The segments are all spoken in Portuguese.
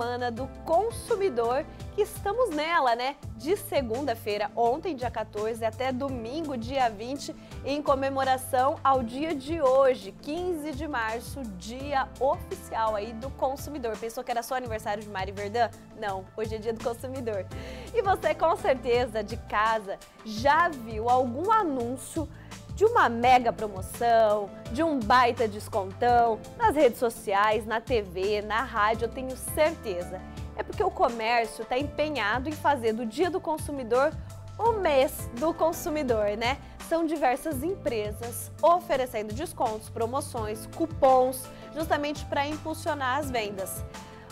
Semana do Consumidor, que estamos nela, né? De segunda-feira, ontem, dia 14, até domingo, dia 20, em comemoração ao dia de hoje, 15 de março, dia oficial aí do consumidor. Pensou que era só aniversário de Mari Verdã? Não, hoje é dia do consumidor. E você, com certeza, de casa, já viu algum anúncio de uma mega promoção, de um baita descontão, nas redes sociais, na TV, na rádio, eu tenho certeza. É porque o comércio está empenhado em fazer do Dia do Consumidor o mês do consumidor, né? São diversas empresas oferecendo descontos, promoções, cupons, justamente para impulsionar as vendas.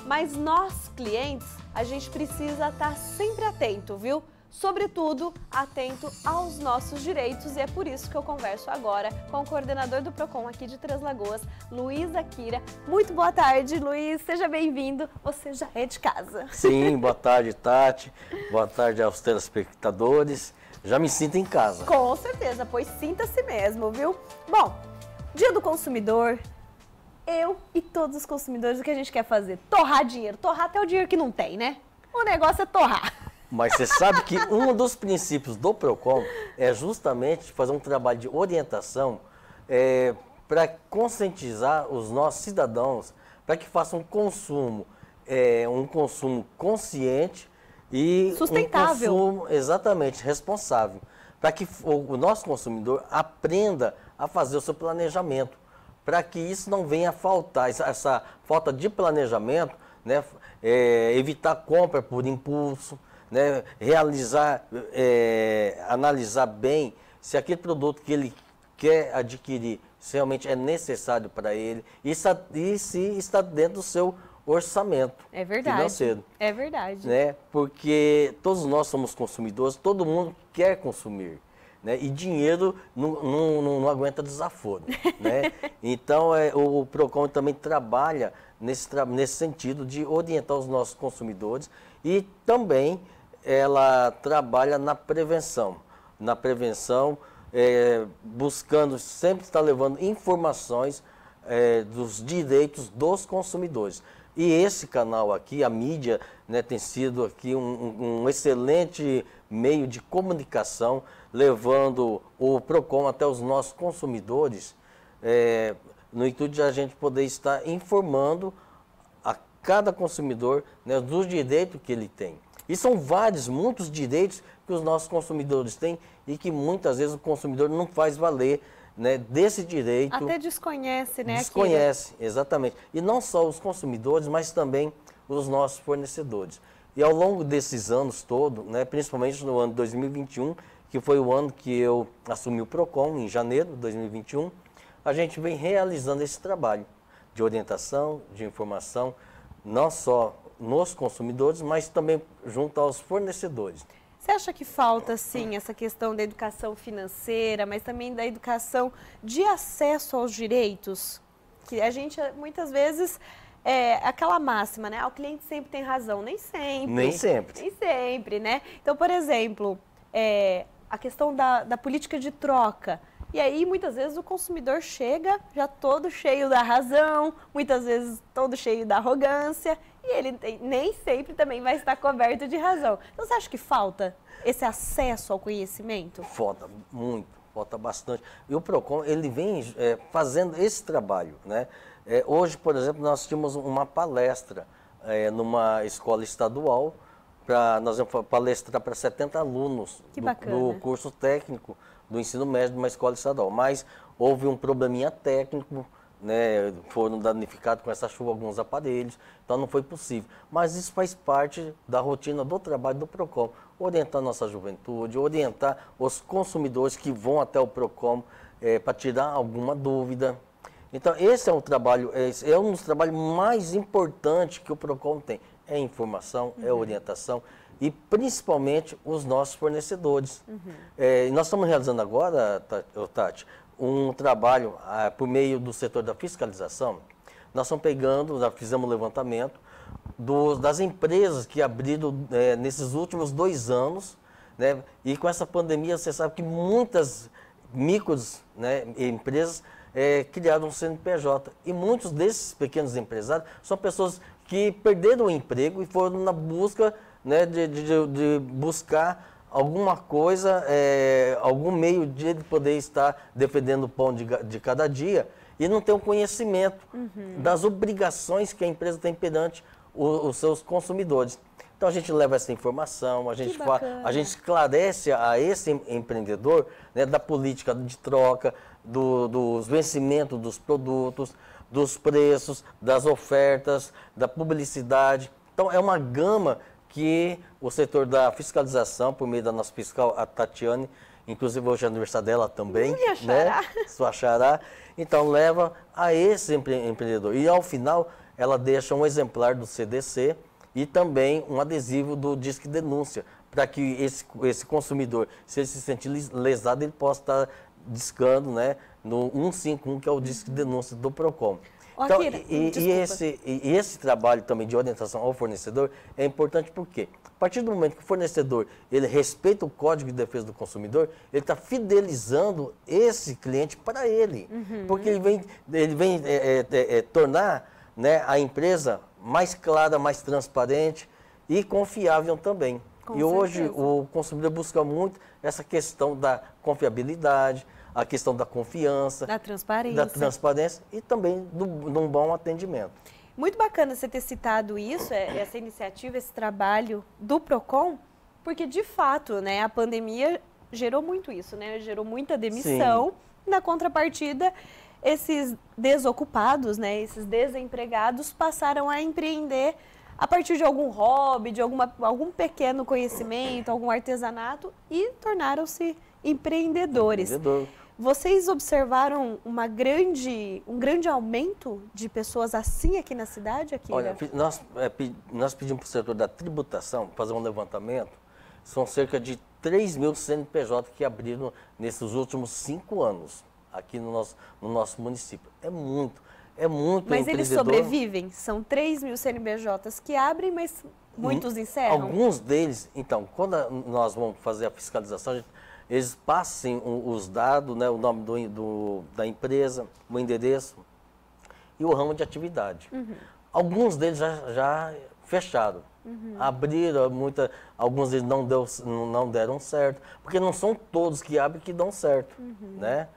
Mas nós, clientes, a gente precisa estar tá sempre atento, viu? sobretudo atento aos nossos direitos e é por isso que eu converso agora com o coordenador do Procon aqui de Três Lagoas, Luiz Akira. Muito boa tarde, Luiz, seja bem-vindo. Você já é de casa. Sim, boa tarde, Tati. boa tarde aos telespectadores. Já me sinto em casa. Com certeza, pois sinta-se mesmo, viu? Bom, Dia do Consumidor, eu e todos os consumidores, o que a gente quer fazer? Torrar dinheiro. Torrar até o dinheiro que não tem, né? O negócio é torrar. Mas você sabe que um dos princípios do PROCON é justamente fazer um trabalho de orientação é, para conscientizar os nossos cidadãos para que façam um consumo, é, um consumo consciente e sustentável. Um consumo exatamente responsável, para que o, o nosso consumidor aprenda a fazer o seu planejamento, para que isso não venha a faltar, essa, essa falta de planejamento, né, é, evitar compra por impulso, né, realizar, é, analisar bem se aquele produto que ele quer adquirir realmente é necessário para ele e, e se está dentro do seu orçamento é verdade, financeiro. É verdade. Né? Porque todos nós somos consumidores, todo mundo quer consumir. Né? E dinheiro não, não, não, não aguenta desaforo. Né? então, é, o, o PROCON também trabalha nesse, nesse sentido de orientar os nossos consumidores e também ela trabalha na prevenção. Na prevenção, é, buscando sempre estar levando informações é, dos direitos dos consumidores. E esse canal aqui, a mídia, né, tem sido aqui um, um, excelente meio de comunicação, levando o PROCON até os nossos consumidores, é, no intuito de a gente poder estar informando a cada consumidor né, dos direitos que ele tem. E são vários, muitos direitos que os nossos consumidores têm e que muitas vezes o consumidor não faz valer né, desse direito. Até desconhece, né? Desconhece, aquilo. exatamente. E não só os consumidores, mas também os nossos fornecedores. E ao longo desses anos todo, né, principalmente no ano 2021, que foi o ano que eu assumi o PROCON, em janeiro de 2021, a gente vem realizando esse trabalho de orientação, de informação, não só nos consumidores, mas também junto aos fornecedores. Você acha que falta, sim, essa questão da educação financeira, mas também da educação de acesso aos direitos? Que a gente, muitas vezes, é aquela máxima, né? Ah, o cliente sempre tem razão. Nem sempre. Nem sempre. Nem sempre, né? Então, por exemplo, é, a questão da, da política de troca. E aí, muitas vezes, o consumidor chega já todo cheio da razão, muitas vezes todo cheio da arrogância, e ele tem, nem sempre também vai estar coberto de razão. Então, você acha que falta esse acesso ao conhecimento? Falta muito, falta bastante. E o PROCON, ele vem é, fazendo esse trabalho, né? É, hoje, por exemplo, nós tínhamos uma palestra é, numa escola estadual, pra, nós vamos palestrar para 70 alunos do, do curso técnico do ensino médio de uma escola estadual. Mas houve um probleminha técnico, né, foram danificados com essa chuva alguns aparelhos, então não foi possível. Mas isso faz parte da rotina do trabalho do PROCON, orientar nossa juventude, orientar os consumidores que vão até o PROCON é, para tirar alguma dúvida. Então, esse é um trabalho, é um dos trabalhos mais importantes que o PROCON tem. É informação, é uhum. orientação, e principalmente os nossos fornecedores. Uhum. É, nós estamos realizando agora, Tati, um trabalho ah, por meio do setor da fiscalização. Nós estamos pegando, já fizemos um levantamento das empresas que abriram é, nesses últimos dois anos, né? E com essa pandemia, você sabe que muitas micros, né, empresas é, criaram um CNPJ e muitos desses pequenos empresários são pessoas que perderam o emprego e foram na busca né, de, de, de buscar alguma coisa, é, algum meio de poder estar defendendo o pão de, de cada dia e não ter o um conhecimento uhum. das obrigações que a empresa tem perante o, os seus consumidores. Então a gente leva essa informação, a gente, fala, a gente esclarece a esse empreendedor né, da política de troca, do, dos vencimentos dos produtos, dos preços, das ofertas, da publicidade. Então é uma gama que o setor da fiscalização, por meio da nossa fiscal, a Tatiane, inclusive hoje é aniversário dela também, né? Sua chará, Então leva a esse empreendedor. E ao final, ela deixa um exemplar do CDC e também um adesivo do Disque Denúncia, para que esse, esse consumidor, se ele se sentir lesado, ele possa estar tá discando né, no 151, que é o Disque uhum. Denúncia do PROCON então, Akira, e, e, esse, e, esse, trabalho também de orientação ao fornecedor é importante porque, a partir do momento que o fornecedor ele respeita o Código de Defesa do Consumidor, ele está fidelizando esse cliente para ele. Uhum. Porque ele vem, ele vem é, é, é, é, tornar né, a empresa mais clara, mais transparente e confiável também. Com e certeza. hoje o consumidor busca muito essa questão da confiabilidade, a questão da confiança, da transparência, da transparência e também do, de um bom atendimento. Muito bacana você ter citado isso, é, essa iniciativa, esse trabalho do Procon, porque de fato, né, a pandemia gerou muito isso, né? Gerou muita demissão. Sim. Na contrapartida, esses desocupados, né, esses desempregados passaram a empreender a partir de algum hobby, de alguma, algum pequeno conhecimento, algum artesanato e tornaram-se empreendedores. Empreendedor. Vocês observaram uma grande, um grande aumento de pessoas assim aqui na cidade? Aqui, Olha, nós, é, nós pedimos para o setor da tributação fazer um levantamento. São cerca de 3 mil CNPJ que abriram nesses últimos cinco anos aqui no nosso, no nosso município. É muito. É muito Mas eles sobrevivem? São 3 mil CNBJs que abrem, mas muitos hum, encerram? Alguns deles, então, quando nós vamos fazer a fiscalização, eles passam os dados, né, o nome do, do, da empresa, o endereço e o ramo de atividade. Uhum. Alguns deles já, já fecharam. Uhum. Abriram, muita, alguns deles não, deu, não deram certo, porque não são todos que abrem que dão certo, uhum. né?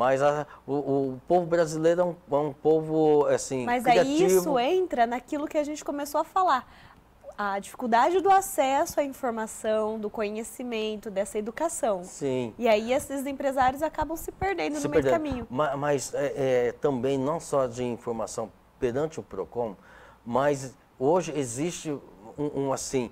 Mas a, o, o, povo brasileiro é um, é um povo, assim, Mas criativo. aí isso entra naquilo que a gente começou a falar. A dificuldade do acesso à informação, do conhecimento, dessa educação. Sim. E aí esses empresários acabam se perdendo se no meio do caminho. Mas, mas é, é, também não só de informação perante o PROCON, mas hoje existe um, um assim,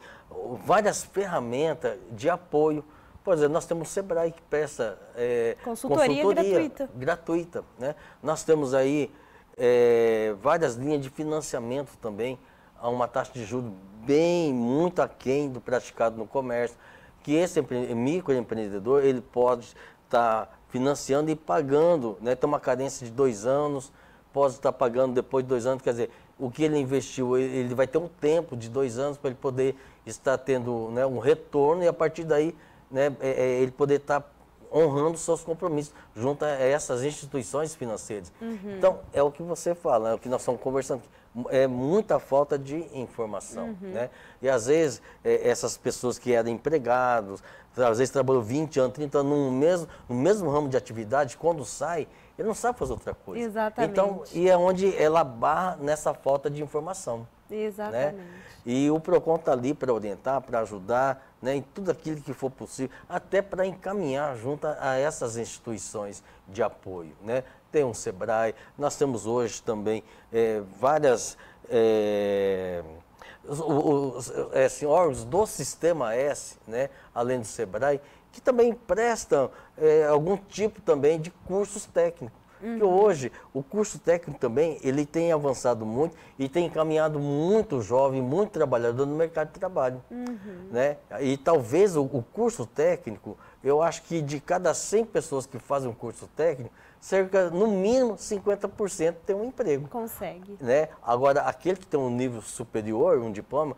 várias ferramentas de apoio por exemplo, nós temos o Sebrae que presta é, consultoria, consultoria gratuita. gratuita né? Nós temos aí é, várias linhas de financiamento também a uma taxa de juros bem muito aquém do praticado no comércio, que esse microempreendedor ele pode estar tá financiando e pagando, né? tem uma carência de dois anos, pode estar tá pagando depois de dois anos, quer dizer, o que ele investiu, ele vai ter um tempo de dois anos para ele poder estar tendo né, um retorno e a partir daí né, é, é, ele poder estar tá honrando seus compromissos junto a essas instituições financeiras. Uhum. Então, é o que você fala, é o que nós estamos conversando aqui. É muita falta de informação, uhum. né? E às vezes, é, essas pessoas que eram empregados, às vezes trabalhou 20 anos, 30 anos no mesmo, no mesmo ramo de atividade, quando sai, ele não sabe fazer outra coisa. Então, Exatamente. Então, e é onde ela barra nessa falta de informação. Né? Exatamente. Né? E o PROCON está ali para orientar, para ajudar, né, em tudo aquilo que for possível, até para encaminhar junto a essas instituições de apoio. Né? Tem um SEBRAE, nós temos hoje também é, várias. É, os, é, assim, órgãos do Sistema S, né, além do SEBRAE, que também prestam é, algum tipo também de cursos técnicos. Uhum. Que hoje o curso técnico também ele tem avançado muito e tem encaminhado muito jovem, muito trabalhador no mercado de trabalho. Uhum. Né? E talvez o, o, curso técnico, eu acho que de cada 100 pessoas que fazem um curso técnico, cerca, no mínimo, 50% tem um emprego. Consegue. Né? Agora, aquele que tem um nível superior, um diploma,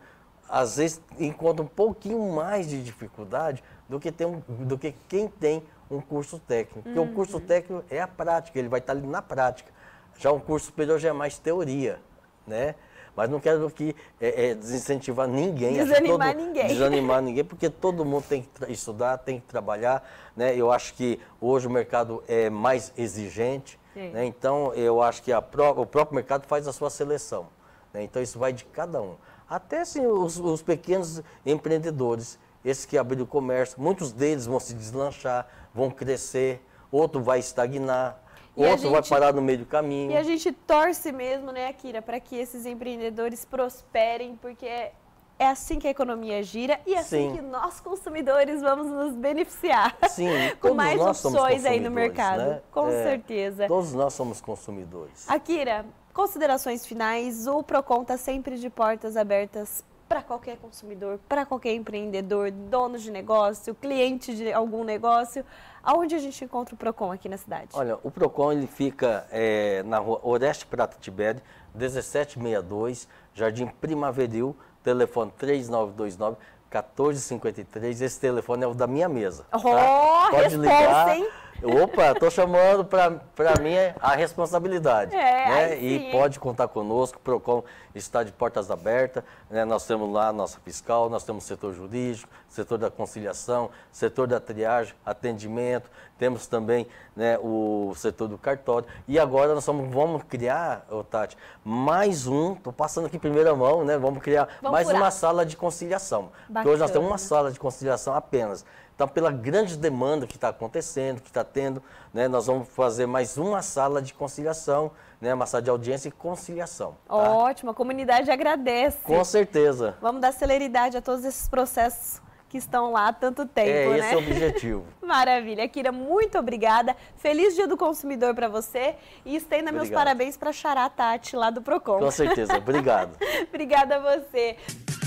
às vezes encontra um pouquinho mais de dificuldade do que, tem, do que quem tem um curso técnico. Porque o uhum. curso técnico é a prática, ele vai estar tá ali na prática. Já um curso superior já é mais teoria, né? Mas não quero que é, é, desincentivar ninguém. Desanimar todo, ninguém. Desanimar ninguém, porque todo mundo tem que estudar, tem que trabalhar. Né? Eu acho que hoje o mercado é mais exigente. Né? Então, eu acho que pró o próprio mercado faz a sua seleção. Né? Então, isso vai de cada um. Até assim, os, os pequenos empreendedores esses que abriram o comércio, muitos deles vão se deslanchar, vão crescer, outro vai estagnar, e outro gente, vai parar no meio do caminho. E a gente torce mesmo, né, Akira, para que esses empreendedores prosperem, porque é, é assim que a economia gira e é assim Sim. que nós consumidores vamos nos beneficiar. Sim, com mais opções aí no mercado. Né? Com é, certeza. Todos nós somos consumidores. Akira, considerações finais. O Procon está sempre de portas abertas para qualquer consumidor, para qualquer empreendedor, dono de negócio, cliente de algum negócio. Aonde a gente encontra o PROCON aqui na cidade? Olha, o PROCON ele fica é, na rua Oreste Prata Tibete, 1762, Jardim Primaveril, telefone 3929. 1453, esse telefone é o da minha mesa. Oh, tá? Pode resposta, ligar, hein? Opa, estou chamando para mim é a responsabilidade. É, né? E pode contar conosco, o PROCON está de portas abertas, né? nós temos lá a nossa fiscal, nós temos o setor jurídico, setor da conciliação, setor da triagem, atendimento, temos também né, o setor do cartório. E agora nós vamos, vamos criar, oh, Tati, mais um, estou passando aqui em primeira mão, né? Vamos criar vamos mais curar. uma sala de conciliação. Porque hoje nós temos uma sala de conciliação apenas. Então, pela grande demanda que está acontecendo, que está tendo, né, nós vamos fazer mais uma sala de conciliação, né, uma sala de audiência e conciliação. Tá? Ótimo, a comunidade agradece. Com certeza. Vamos dar celeridade a todos esses processos que estão lá há tanto é, tempo, é, né? Esse é o objetivo. Maravilha. Kira, muito obrigada. Feliz Dia do Consumidor para você e estenda Obrigado. meus parabéns para Xará Tati lá do Procon. Com certeza. Obrigado. obrigada a você.